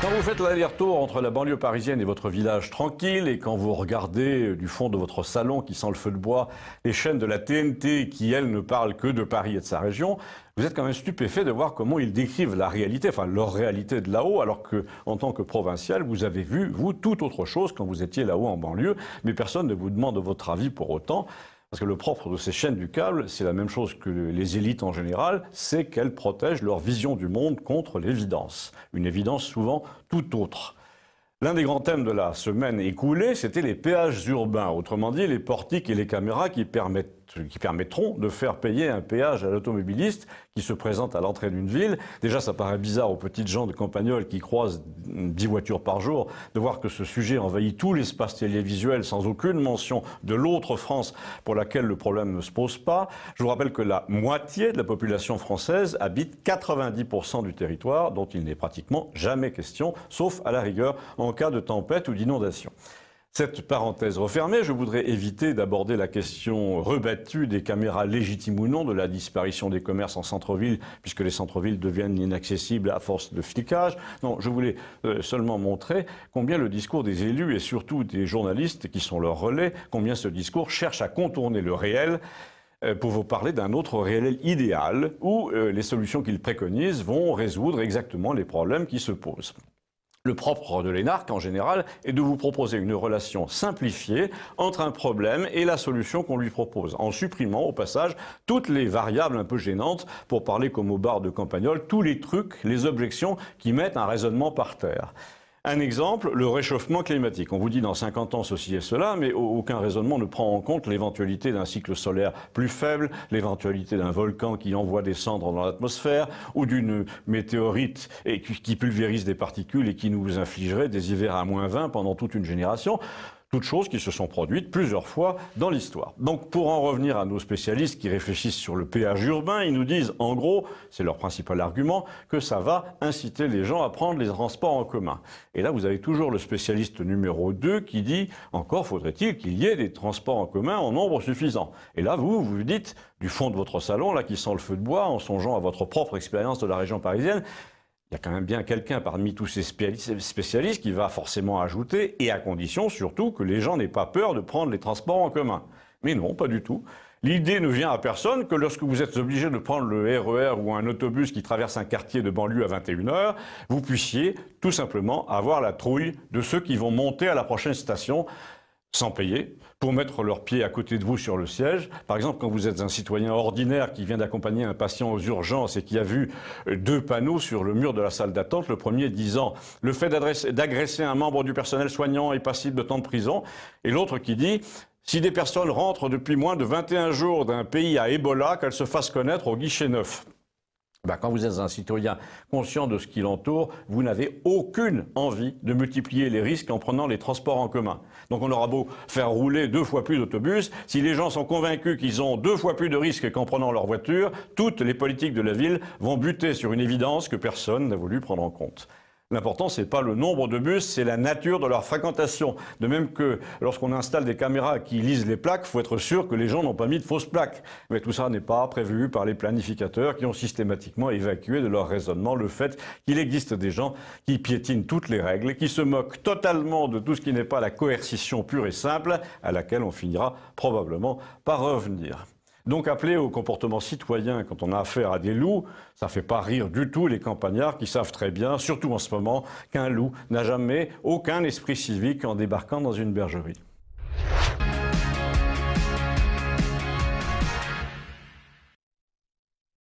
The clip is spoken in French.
Quand vous faites l'aller-retour entre la banlieue parisienne et votre village tranquille, et quand vous regardez euh, du fond de votre salon qui sent le feu de bois, les chaînes de la TNT qui, elles, ne parlent que de Paris et de sa région, vous êtes quand même stupéfait de voir comment ils décrivent la réalité, enfin leur réalité de là-haut, alors que en tant que provincial, vous avez vu, vous, tout autre chose quand vous étiez là-haut en banlieue, mais personne ne vous demande votre avis pour autant. Parce que le propre de ces chaînes du câble, c'est la même chose que les élites en général, c'est qu'elles protègent leur vision du monde contre l'évidence. Une évidence souvent tout autre. L'un des grands thèmes de la semaine écoulée, c'était les péages urbains, autrement dit les portiques et les caméras qui, permettent, qui permettront de faire payer un péage à l'automobiliste qui se présente à l'entrée d'une ville. Déjà, ça paraît bizarre aux petites gens de campagnol qui croisent 10 voitures par jour, de voir que ce sujet envahit tout l'espace télévisuel sans aucune mention de l'autre France pour laquelle le problème ne se pose pas. Je vous rappelle que la moitié de la population française habite 90% du territoire dont il n'est pratiquement jamais question, sauf à la rigueur en cas de tempête ou d'inondation. Cette parenthèse refermée, je voudrais éviter d'aborder la question rebattue des caméras légitimes ou non de la disparition des commerces en centre-ville, puisque les centres-villes deviennent inaccessibles à force de flicage. Non, je voulais euh, seulement montrer combien le discours des élus et surtout des journalistes qui sont leurs relais, combien ce discours cherche à contourner le réel euh, pour vous parler d'un autre réel idéal où euh, les solutions qu'ils préconisent vont résoudre exactement les problèmes qui se posent. Le propre de l'énarque, en général, est de vous proposer une relation simplifiée entre un problème et la solution qu'on lui propose, en supprimant au passage toutes les variables un peu gênantes, pour parler comme au bar de Campagnol, tous les trucs, les objections qui mettent un raisonnement par terre. Un exemple, le réchauffement climatique. On vous dit dans 50 ans ceci et cela, mais aucun raisonnement ne prend en compte l'éventualité d'un cycle solaire plus faible, l'éventualité d'un volcan qui envoie des cendres dans l'atmosphère, ou d'une météorite et qui pulvérise des particules et qui nous infligerait des hivers à moins 20 pendant toute une génération toutes choses qui se sont produites plusieurs fois dans l'histoire. Donc pour en revenir à nos spécialistes qui réfléchissent sur le péage urbain, ils nous disent en gros, c'est leur principal argument, que ça va inciter les gens à prendre les transports en commun. Et là, vous avez toujours le spécialiste numéro 2 qui dit, encore faudrait-il qu'il y ait des transports en commun en nombre suffisant. Et là, vous, vous dites, du fond de votre salon, là qui sent le feu de bois, en songeant à votre propre expérience de la région parisienne, il y a quand même bien quelqu'un parmi tous ces spécialistes qui va forcément ajouter, et à condition surtout que les gens n'aient pas peur de prendre les transports en commun. Mais non, pas du tout. L'idée ne vient à personne que lorsque vous êtes obligé de prendre le RER e ou un autobus qui traverse un quartier de banlieue à 21h, vous puissiez tout simplement avoir la trouille de ceux qui vont monter à la prochaine station sans payer, pour mettre leurs pieds à côté de vous sur le siège. Par exemple, quand vous êtes un citoyen ordinaire qui vient d'accompagner un patient aux urgences et qui a vu deux panneaux sur le mur de la salle d'attente, le premier disant le fait d'agresser un membre du personnel soignant est passible de temps de prison, et l'autre qui dit si des personnes rentrent depuis moins de 21 jours d'un pays à Ebola, qu'elles se fassent connaître au guichet neuf. Bah, quand vous êtes un citoyen conscient de ce qui l'entoure, vous n'avez aucune envie de multiplier les risques en prenant les transports en commun. Donc on aura beau faire rouler deux fois plus d'autobus, si les gens sont convaincus qu'ils ont deux fois plus de risques qu'en prenant leur voiture, toutes les politiques de la ville vont buter sur une évidence que personne n'a voulu prendre en compte. L'important, ce n'est pas le nombre de bus, c'est la nature de leur fréquentation. De même que lorsqu'on installe des caméras qui lisent les plaques, il faut être sûr que les gens n'ont pas mis de fausses plaques. Mais tout ça n'est pas prévu par les planificateurs qui ont systématiquement évacué de leur raisonnement le fait qu'il existe des gens qui piétinent toutes les règles, qui se moquent totalement de tout ce qui n'est pas la coercition pure et simple, à laquelle on finira probablement par revenir. Donc appeler au comportement citoyen quand on a affaire à des loups, ça ne fait pas rire du tout les campagnards qui savent très bien, surtout en ce moment, qu'un loup n'a jamais aucun esprit civique en débarquant dans une bergerie.